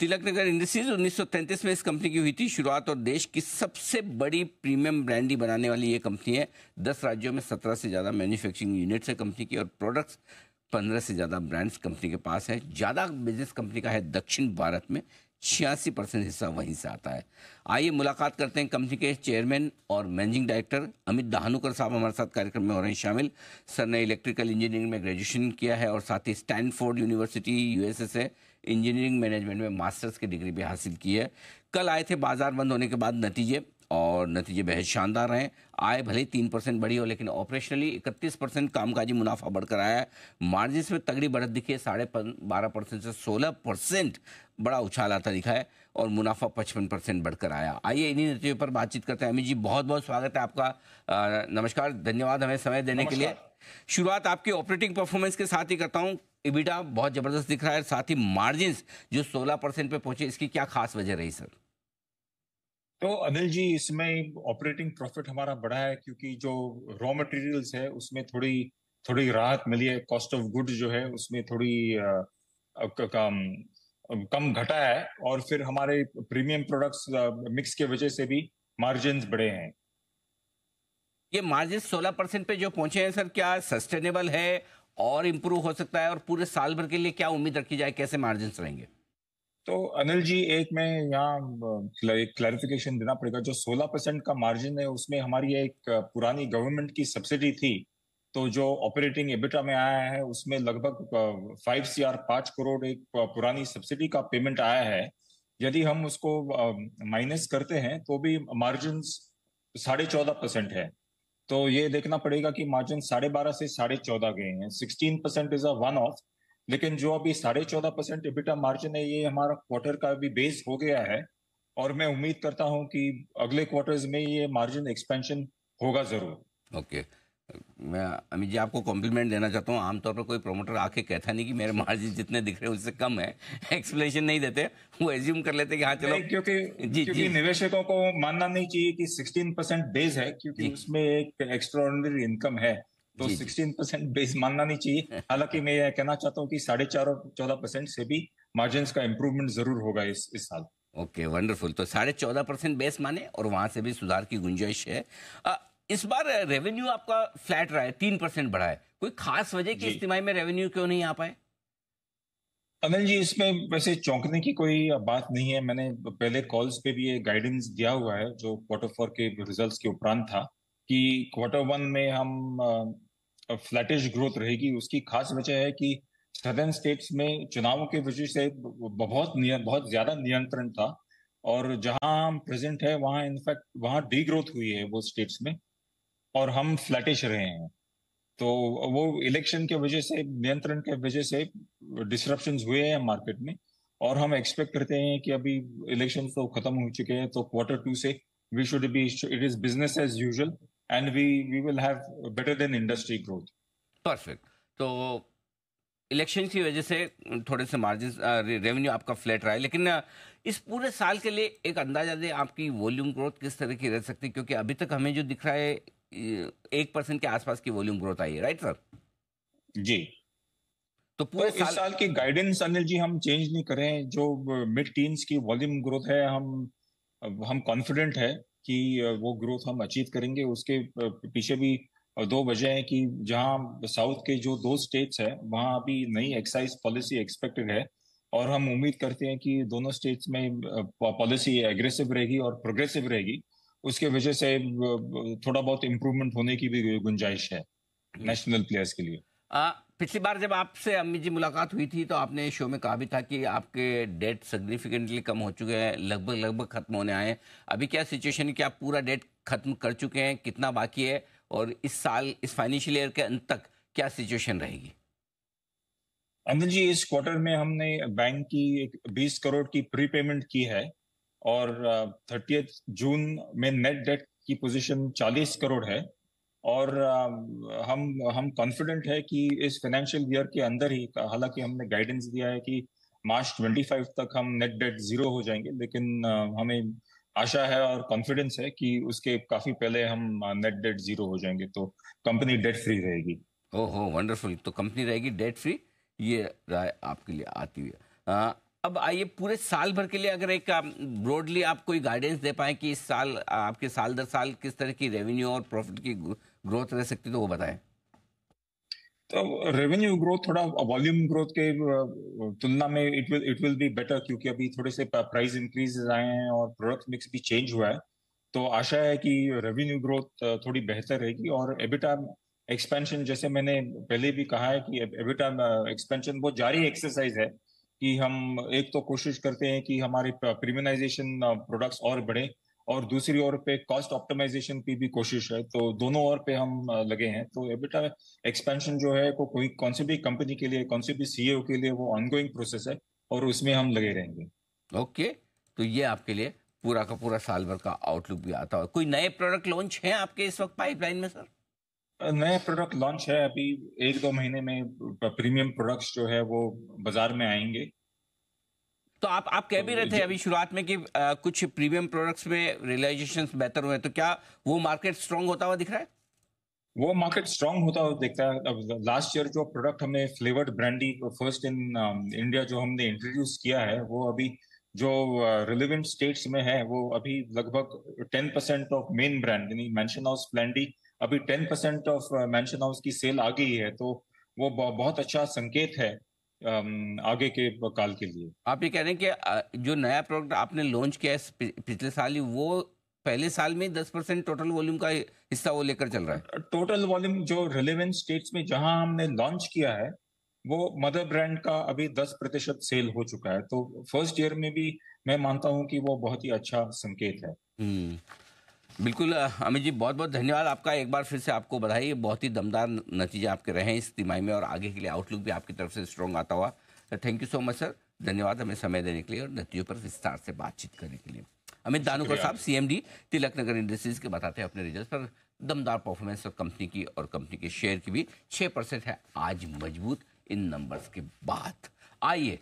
तिलक नगर industries 1933 में इस company की हुई थी शुरुआत और देश की सबसे बड़ी प्रीमियम ब्रांडी बनाने वाली ये कंपनी है दस राज्यों में सत्रह से ज़्यादा मैन्युफैक्चरिंग यूनिट्स है कंपनी की और प्रोडक्ट्स पंद्रह से ज़्यादा ब्रांड्स कंपनी के पास है ज़्यादा बिजनेस कंपनी का है दक्षिण भारत में छियासी परसेंट हिस्सा वहीं से आता है आइए मुलाकात करते हैं कंपनी के चेयरमैन और मैनेजिंग डायरेक्टर अमित दहानुकर साहब हमारे साथ कार्यक्रम में हो रहे हैं शामिल सर ने इलेक्ट्रिकल इंजीनियरिंग में ग्रेजुएशन किया है और साथ ही स्टैनफोर्ड यूनिवर्सिटी यूएसए से इंजीनियरिंग मैनेजमेंट में मास्टर्स की डिग्री भी हासिल की है कल आए थे बाजार बंद होने के बाद नतीजे और नतीजे बेहद शानदार हैं आय भले तीन परसेंट बढ़ी हो लेकिन ऑपरेशनली इकतीस परसेंट कामकाजी मुनाफा बढ़कर आया है मार्जिन में तगड़ी बढ़त दिखी है साढ़े बारह परसेंट से सोलह परसेंट बड़ा उछाल आता दिखा है और मुनाफा पचपन परसेंट बढ़कर आया आइए इन्हीं नतीजों पर बातचीत करते हैं अमित जी बहुत बहुत स्वागत है आपका नमस्कार धन्यवाद हमें समय देने के लिए शुरुआत आपकी ऑपरेटिंग परफॉर्मेंस के साथ ही करता हूँ इबिटा बहुत जबरदस्त दिख रहा है साथ ही मार्जिन जो सोलह परसेंट पे पहुंचे इसकी क्या खास वजह रही सर तो अनिल जी इसमें ऑपरेटिंग प्रॉफिट हमारा बढ़ा है क्योंकि जो रॉ मटेरियल्स है उसमें थोड़ी थोड़ी राहत मिली है कॉस्ट ऑफ गुड जो है उसमें थोड़ी कम कम घटा है और फिर हमारे प्रीमियम प्रोडक्ट्स मिक्स के वजह से भी मार्जिन बढ़े हैं ये मार्जिन 16 परसेंट पे जो पहुंचे हैं सर क्या सस्टेनेबल है और इम्प्रूव हो सकता है और पूरे साल भर के लिए क्या उम्मीद रखी जाए कैसे मार्जिन रहेंगे तो अनिल जी एक में यहाँ एक क्लैरिफिकेशन देना पड़ेगा जो 16 परसेंट का मार्जिन है उसमें हमारी एक पुरानी गवर्नमेंट की सब्सिडी थी तो जो ऑपरेटिंग एबिटा में आया है उसमें लगभग फाइव सी आर पांच करोड़ एक पुरानी सब्सिडी का पेमेंट आया है यदि हम उसको माइनस करते हैं तो भी मार्जिन साढ़े चौदह परसेंट है तो ये देखना पड़ेगा कि मार्जिन साढ़े बारह से साढ़े चौदह गए हैं sixteen percent is a one of लेकिन जो अभी साढ़े चौदह परसेंट इबिटा मार्जिन है ये हमारा क्वार्टर का अभी बेस हो गया है और मैं उम्मीद करता हूं कि अगले क्वार्टर्स में ये मार्जिन एक्सपेंशन होगा जरूर ओके मैं अमित जी आपको कॉम्प्लीमेंट देना चाहता हूँ आमतौर पर कोई प्रोमोटर आके कहता नहीं कि मेरे मार्जिन जितने दिख रहे हैं उससे कम है एक्सप्लेनेशन नहीं देते वो एज्यूम कर लेते कि हाँ चलो क्योंकि जी क्योंकि निवेशकों को मानना नहीं चाहिए कि 16 परसेंट बेस है क्योंकि उसमें एक एक्स्ट्रॉर्डनरी इनकम है तो सिक्सटीन परसेंट बेस मानना नहीं चाहिए हालांकि मैं यह कहना चाहता हूँ कि साढ़े चार और चौदह परसेंट से भी मार्जिन का इम्प्रूवमेंट जरूर होगा इस इस साल ओके वंडरफुल तो साढ़े चौदह परसेंट बेस माने और वहां से भी सुधार की गुंजाइश है आ, इस बार रेवेन्यू आपका फ्लैट रहा है तीन परसेंट बढ़ा है कोई खास वजह की इस्तेमाल में रेवेन्यू क्यों नहीं आ पाए अनिल जी इसमें वैसे चौंकने की कोई बात नहीं है मैंने पहले कॉल्स पे भी ये गाइडेंस दिया हुआ है जो क्वार्टर फोर के रिजल्ट्स के उपरांत था कि क्वार्टर वन में हम फ्लैटिश ग्रोथ रहेगी उसकी खास वजह है कि सदर्न स्टेट्स में चुनावों के वजह से बहुत बहुत ज्यादा नियंत्रण था और जहां हम प्रेजेंट है वहां इनफैक्ट वहां डी ग्रोथ हुई है वो स्टेट्स में और हम फ्लैटिश रहे हैं तो वो इलेक्शन के वजह से नियंत्रण के वजह से डिस्ट्रप्शन हुए हैं मार्केट में और हम एक्सपेक्ट करते हैं कि अभी इलेक्शन तो खत्म हो चुके हैं तो क्वार्टर टू से we should be it is business as usual and we, we will have better than industry growth. Perfect. तो so इलेक्शन की वजह से थोड़े से मार्जिन रेवेन्यू आपका फ्लैट रहा है लेकिन इस पूरे साल के लिए एक अंदाजा दे आपकी वॉल्यूम ग्रोथ किस तरह की रह सकती है क्योंकि अभी तक हमें जो दिख रहा है एक परसेंट के आसपास की वॉल्यूम ग्रोथ आई है राइट सर जी तो पूरे तो साल... इस साल की गाइडेंस अनिल जी हम चेंज नहीं करें जो मिड टीन्स की वॉल्यूम ग्रोथ है हम हम कॉन्फिडेंट है कि वो ग्रोथ हम अचीव करेंगे उसके पीछे भी दो वजह है कि जहां साउथ के जो दो स्टेट्स है वहां अभी नई एक्साइज पॉलिसी एक्सपेक्टेड है और हम उम्मीद करते हैं कि दोनों स्टेट्स में पॉलिसी एग्रेसिव रहेगी और प्रोग्रेसिव रहेगी उसके वजह से थोड़ा बहुत इम्प्रूवमेंट होने की भी गुंजाइश है नेशनल प्लेयर्स के लिए आ, पिछली बार जब आपसे अम्मी जी मुलाकात हुई थी तो आपने शो में कहा भी था कि आपके डेट सिग्निफिकेंटली कम हो चुके हैं लगभग लगभग खत्म होने आए हैं अभी क्या सिचुएशन है कि आप पूरा डेट खत्म कर चुके हैं कितना बाकी है और इस साल इस फाइनेंशियल ईयर के अंत तक क्या सिचुएशन रहेगी अनिल जी इस क्वार्टर में हमने बैंक की एक बीस करोड़ की प्री पेमेंट की है और थर्टी जून में नेट डेट की पोजीशन चालीस करोड़ है और हम हम कॉन्फिडेंट है कि इस फाइनेंशियल ईयर के अंदर ही हालांकि हमने गाइडेंस दिया है कि मार्च 25 तक हम नेट डेट जीरो हो जाएंगे लेकिन हमें आशा है और कॉन्फिडेंस है कि उसके काफी पहले हम नेट डेट जीरो हो जाएंगे तो कंपनी डेट फ्री रहेगी हो वंडरफुल तो कंपनी रहेगी डेट फ्री ये राय आपके लिए आती हुई अब आइए पूरे साल भर के लिए अगर एक ब्रॉडली आप कोई गाइडेंस दे पाए कि इस साल आपके साल दर साल किस तरह की रेवेन्यू और प्रॉफिट की ग्रोथ रह सकती तो वो बताएं तो रेवेन्यू ग्रोथ थोड़ा वॉल्यूम ग्रोथ के तुलना में it will it will be better क्योंकि अभी थोड़े से प्राइस इंक्रीज आए हैं और प्रोडक्ट मिक्स भी चेंज हुआ है तो आशा है कि रेवेन्यू ग्रोथ थोड़ी बेहतर रहेगी और एबिटा एक्सपेंशन जैसे मैंने पहले भी कहा है कि एबिटा एक्सपेंशन बहुत जारी एक्सरसाइज है कि हम एक तो कोशिश करते हैं कि हमारे प्रीमियनाइजेशन प्रोडक्ट्स और बढ़े और दूसरी ओर पे कॉस्ट ऑप्टिमाइजेशन की भी कोशिश है तो दोनों ओर पे हम लगे हैं तो एबिटा एक्सपेंशन जो है को कोई कौन से भी कंपनी के लिए कौन से भी सीईओ e के लिए वो ऑनगोइंग प्रोसेस है और उसमें हम लगे रहेंगे ओके okay, तो ये आपके लिए पूरा का पूरा साल भर का आउटलुक भी आता है कोई नए प्रोडक्ट लॉन्च है आपके इस वक्त पाइपलाइन में सर नए प्रोडक्ट लॉन्च है अभी एक दो महीने में प्रीमियम प्रोडक्ट्स जो है वो बाजार में आएंगे तो आप आप कह भी रहे थे अभी शुरुआत में कि आ, कुछ प्रीमियम प्रोडक्ट्स में रियलाइजेशन बेहतर हुए तो क्या वो मार्केट स्ट्रांग होता हुआ दिख रहा है वो मार्केट स्ट्रांग होता हुआ दिख रहा है लास्ट ईयर जो प्रोडक्ट हमने flavoured brandy first in India जो हमने इंट्रोड्यूस किया है वो अभी जो रिलेवेंट uh, स्टेट्स में है वो अभी लगभग ten percent of main brand यानी मैंशन हाउस ब्रांडी अभी ten percent of Mansion House की सेल आ गई है तो वो बहुत अच्छा संकेत है आगे के काल के लिए आप ये कह रहे हैं कि जो नया प्रोडक्ट आपने लॉन्च किया है पिछले साल ही वो पहले साल में दस परसेंट टोटल वॉल्यूम का हिस्सा वो लेकर चल रहा है टोटल वॉल्यूम जो रिलेवेंट स्टेट्स में जहां हमने लॉन्च किया है वो मदर ब्रांड का अभी दस प्रतिशत सेल हो चुका है तो फर्स्ट ईयर में भी मैं मानता हूं कि वो बहुत ही अच्छा संकेत है हम्म। बिल्कुल अमित जी बहुत बहुत धन्यवाद आपका एक बार फिर से आपको बधाई बहुत ही दमदार नतीजे आपके रहे हैं इस तिमाही में और आगे के लिए आउटलुक भी आपकी तरफ से स्ट्रॉन्ग आता हुआ thank you so much sir धन्यवाद हमें समय देने के लिए और नतीजों पर विस्तार से बातचीत करने के लिए अमित दानुकर साहब सी डी तिलक नगर इंडस्ट्रीज के बताते हैं अपने रिजल्ट पर दमदार परफॉर्मेंस और कंपनी की और कंपनी के शेयर की भी छः परसेंट है आज मजबूत इन नंबर्स के बाद आइए